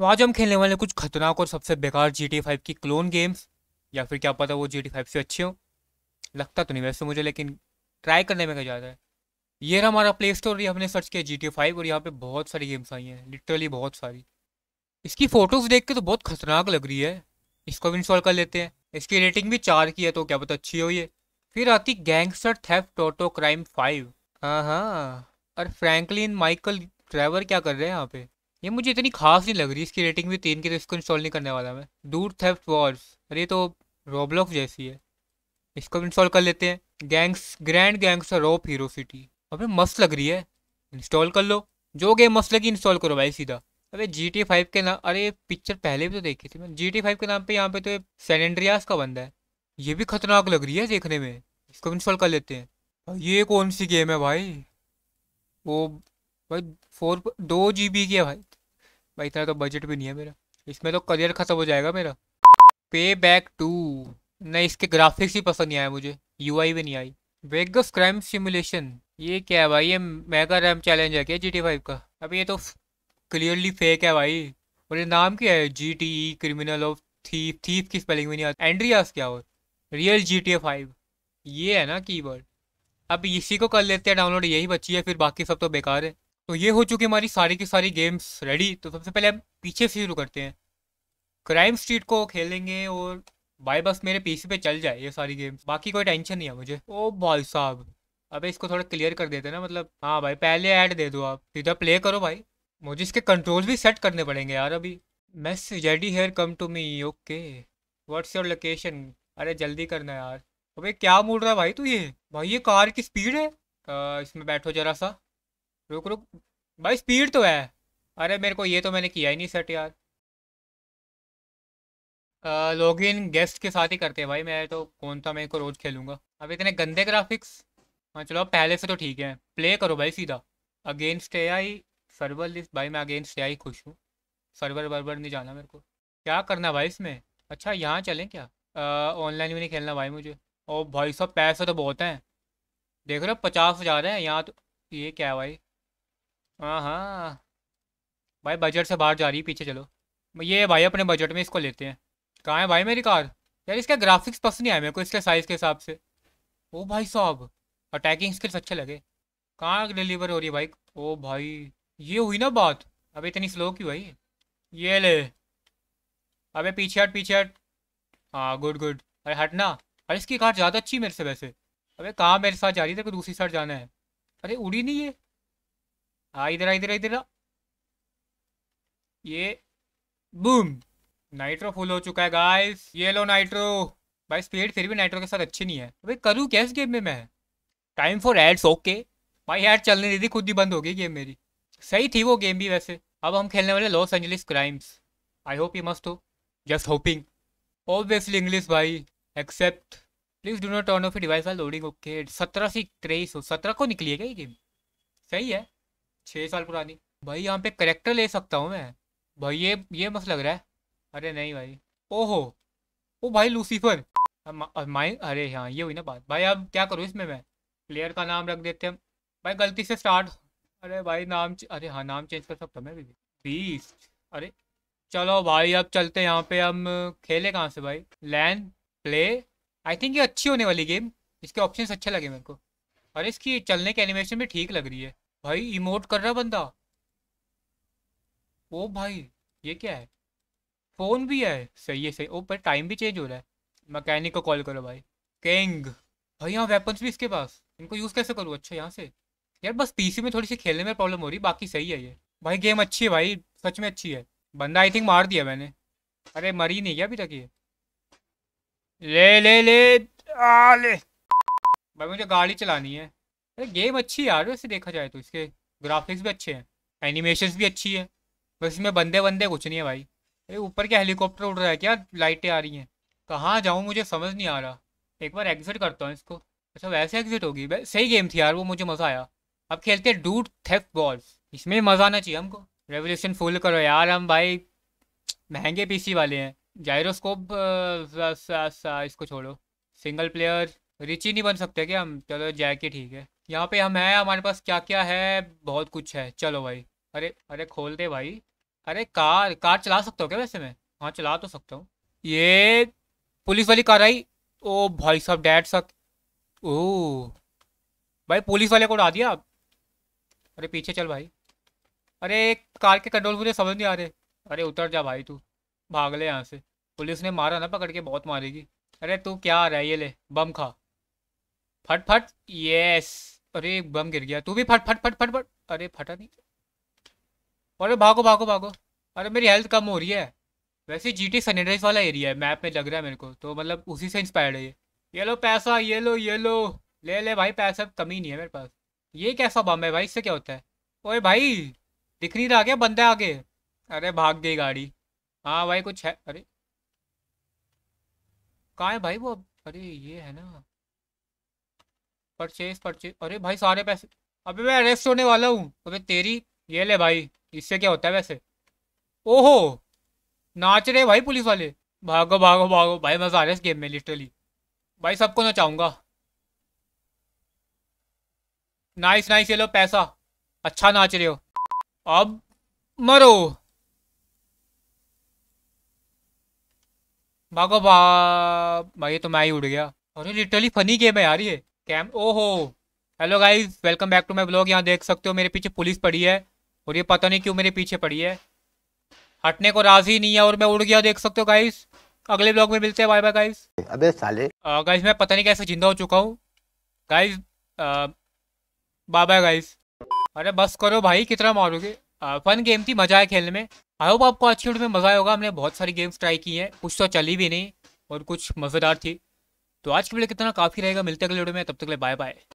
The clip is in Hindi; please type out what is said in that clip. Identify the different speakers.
Speaker 1: तो आज हम खेलने वाले कुछ खतरनाक और सबसे बेकार जी टी फाइव की क्लोन गेम्स या फिर क्या पता वो जी टी फाइव से अच्छे हो लगता तो नहीं वैसे मुझे लेकिन ट्राई करने में क्या जाता है ये रहा हमारा प्ले स्टोर ये हमने सर्च किया जी टी फाइव और यहाँ पे बहुत सारी गेम्स आई हैं लिटरली बहुत सारी इसकी फ़ोटोज़ देख के तो बहुत खतरनाक लग रही है इसको भी इंस्टॉल कर लेते हैं इसकी रेटिंग भी चार की है तो क्या पता अच्छी हो ये फिर आती gangster theft auto crime five हाँ हाँ और फ्रैंकलिन माइकल ड्राइवर क्या कर रहे हैं यहाँ पे ये मुझे इतनी खास नहीं लग रही इसकी रेटिंग भी तीन की तो इसको इंस्टॉल नहीं करने वाला मैं दूर थेफ्ट वॉर्स अरे तो रॉबलॉक्स जैसी है इसको भी इंस्टॉल कर लेते हैं gangs grand gangs rope hero city अबे मस्त लग रही है इंस्टॉल कर लो जो गेम मस्त लगी इंस्टॉल करो भाई सीधा अबे जी टी फाइव के नाम अरे पिक्चर पहले भी तो देखी थी मैंने जी टी फाइव के नाम पे यहाँ पे तो सैनड्रियास का बंदा है ये भी खतरनाक लग रही है देखने में इसको इंस्टॉल कर लेते हैं ये कौन सी गेम है भाई वो भाई फोर दो जी बी की है भाई भाई इतना तो बजट भी नहीं है मेरा इसमें तो करियर ख़त्म हो जाएगा मेरा पे बैक टू नहीं इसके ग्राफिक्स ही पसंद नहीं आया मुझे यू भी नहीं आई ऑफ क्राइम सिमुलेशन ये क्या है भाई ये मेगा रैम चैलेंज है क्या जी टी फाइव का अभी ये तो क्लियरली फेक है भाई और ये नाम क्या है G T E criminal of thief thief की स्पेलिंग में नहीं आती एंड्रियास क्या और real G T A five ये है ना कीबोर्ड अब इसी को कर लेते हैं डाउनलोड यही बची है फिर बाकी सब तो बेकार है तो ये हो चुकी हमारी सारी की सारी गेम्स रेडी तो सबसे पहले हम पीछे से शुरू करते हैं क्राइम स्ट्रीट को खेलेंगे और भाई बस मेरे पीसी पे चल जाए ये सारी गेम्स बाकी कोई टेंशन नहीं है मुझे ओ भाई साहब अबे इसको थोड़ा क्लियर कर देते ना मतलब हाँ भाई पहले ऐड दे दो आप सीधा प्ले करो भाई मुझे इसके कंट्रोल भी सेट करने पड़ेंगे यार अभी mess ready here come to me okay what's your location अरे जल्दी करना यार अबे क्या मूड रहा है भाई तू ये भाई ये कार की स्पीड है आ, इसमें बैठो जरा सा रुक रुक भाई स्पीड तो है अरे मेरे को ये तो मैंने किया ही नहीं सेट यार लॉग इन गेस्ट के साथ ही करते हैं भाई मैं तो कौन था मैं इनको रोज़ खेलूंगा अब इतने गंदे ग्राफिक्स हाँ चलो पहले से तो ठीक है प्ले करो भाई सीधा against A I server list भाई मैं अगेंस्ट ए आई खुश हूँ सर्वर वर्वर नहीं जाना मेरे को क्या करना भाई इसमें अच्छा यहाँ चलें क्या ऑनलाइन भी नहीं खेलना भाई मुझे और भाई साहब पैसे तो बहुत हैं देख रहे हो पचास हज़ार है यहाँ तो ये क्या है भाई हाँ हाँ भाई बजट से बाहर जा रही है पीछे चलो ये भाई अपने बजट में इसको लेते हैं कहाँ है भाई मेरी कार यार इसका ग्राफिक्स पसंद नहीं आया मेरे को इसके साइज़ के हिसाब से ओ भाई साहब अटैकिंग स्किल्स अच्छे लगे कहाँ डिलीवर हो रही है भाई ओ भाई ये हुई ना बात अबे इतनी स्लो क्यों भाई ये ले अबे पीछे हट पीछे हट हाँ गुड गुड अरे हट ना अरे इसकी कार ज़्यादा अच्छी मेरे से वैसे अबे कहाँ मेरे साथ जा रही है तेरे को दूसरी साइड जाना है अरे उड़ी नहीं ये हाँ इधर इधर इधर ये बूम नाइट्रो फुल हो चुका है गाइस ये लो नाइट्रो भाई स्पीड फिर भी नाइट्रो के साथ अच्छी नहीं है भाई करूँ क्या इस गेम में मैं टाइम फॉर एड्स ओके भाई एड चलने दीदी खुद ही बंद हो गई गेम मेरी सही थी वो गेम भी वैसे अब हम खेलने वाले Los Angeles crimes I hope you मस्त हो जस्ट होपिंग ऑब्वियसली इंग्लिश भाई except please do not turn off device while loading okay सत्रह से तेईस हो सत्रह को निकली है क्या ये गेम सही है छः साल पुरानी भाई यहाँ पे करेक्टर ले सकता हूँ मैं भाई ये ये मस्त लग रहा है अरे नहीं भाई ओहो ओ भाई लूसीफर माई अरे हाँ ये हुई ना बात भाई अब क्या करूँ इसमें मैं प्लेयर का नाम रख देते हैं भाई गलती से स्टार्ट अरे भाई नाम अरे हाँ नाम चेंज कर सकता मैं भी बीस अरे चलो भाई अब चलते हैं यहाँ पे हम खेले कहाँ से भाई लैन प्ले आई थिंक ये अच्छी होने वाली गेम इसके ऑप्शन अच्छे लगे मेरे को और इसकी चलने की एनिमेशन भी ठीक लग रही है भाई इमोट कर रहा बंदा ओ भाई ये क्या है फ़ोन भी है सही है सही ओ पर टाइम भी चेंज हो रहा है मैकेनिक को कॉल करो भाई किंग भाई यहाँ वेपन्स भी इसके पास इनको यूज़ कैसे करूँ अच्छा यहाँ से यार बस पीसी में थोड़ी सी खेलने में प्रॉब्लम हो रही बाकी सही है ये भाई गेम अच्छी है भाई सच में अच्छी है बंदा आई थिंक मार दिया मैंने अरे मरी नहीं गया अभी तक ये ले ले ले आ ले भाई मुझे गाड़ी चलानी है अरे गेम अच्छी यार वैसे देखा जाए तो इसके ग्राफिक्स भी अच्छे हैं एनिमेशंस भी अच्छी है बस इसमें बंदे बंदे कुछ नहीं है भाई अरे ऊपर क्या हेलीकॉप्टर उड़ रहा है क्या लाइटें आ रही हैं कहाँ जाऊँ मुझे समझ नहीं आ रहा एक बार एग्जिट करता हूँ इसको अच्छा वैसे एग्जिट होगी सही गेम थी यार वो मुझे मज़ा आया अब खेलते हैं डूड बॉल्स इसमें मज़ा आना चाहिए हमको रेवोल्यूशन फुल करो यार हम भाई महंगे पीसी वाले हैं जायरोस्कोप इसको छोड़ो सिंगल प्लेयर रिच ही नहीं बन सकते क्या हम चलो जैक ठीक है यहाँ पे हम हैं हमारे पास क्या क्या है बहुत कुछ है चलो भाई अरे अरे खोल दे भाई अरे कार कार चला सकता हूँ क्या वैसे मैं हाँ चला तो सकता हूँ ये पुलिस वाली कार आई ओ भाई साहब डैड सक ओ भाई पुलिस वाले को उड़ा दिया अरे पीछे चल भाई अरे कार के कंट्रोल मुझे समझ नहीं आ रहे अरे उतर जा भाई तू भाग ले यहाँ से पुलिस ने मारा ना पकड़ के बहुत मारेगी अरे तू क्या आ रहा है ये ले बम खा फट फट यस अरे एक बम गिर गया तू भी फट फट फट फट फट अरे फटा नहीं अरे भागो भागो भागो अरे मेरी हेल्थ कम हो रही है वैसे जी टी सैनिटाइज वाला एरिया है मैप में लग रहा है मेरे को तो मतलब उसी से इंस्पायर्ड है ये ये लो पैसा ये लो ये लो ले ले भाई पैसा कमी नहीं है मेरे पास ये कैसा बम है भाई इससे क्या होता है ओए भाई दिख नहीं रहा क्या बंदा आगे अरे भाग गई गाड़ी हाँ भाई कुछ है अरे कहाँ है भाई वो अरे ये है ना परचेज परचेज अरे भाई सारे पैसे अभी मैं अरेस्ट होने वाला हूँ अबे तेरी ये ले भाई इससे क्या होता है वैसे ओहो नाच रहे भाई पुलिस वाले भागो भागो भागो भाई मज़ा आ रहा है इस गेम में लिटरली भाई सबको नचाऊंगा नाइस नाइस ये लो पैसा अच्छा नाच रहे हो अब मरो भागो भा भाई तो मैं ही उड़ गया अरे लिटरली फनी गेम है यार ये कैम ओहो hello guys welcome back to my blog यहाँ देख सकते हो मेरे पीछे पुलिस पड़ी है और ये पता नहीं क्यों मेरे पीछे पड़ी है हटने को राजी नहीं है और मैं उड़ गया देख सकते हो गाइस अगले ब्लॉग में मिलते हैं बाय बाय गाइस अबे साले गाइस मैं पता नहीं कैसे जिंदा हो चुका हूँ गाइस बाय बाय गाइस अरे बस करो भाई कितना मारोगे फन गेम थी मजा है खेलने में आई होप आपको अच्छी में मजा आएगा हमने बहुत सारी गेम्स ट्राई की हैं कुछ तो चली भी नहीं और कुछ मज़ेदार थी तो आज के लिए कितना काफी रहेगा मिलते अगले वीडियो में तब तक ले बाय बाय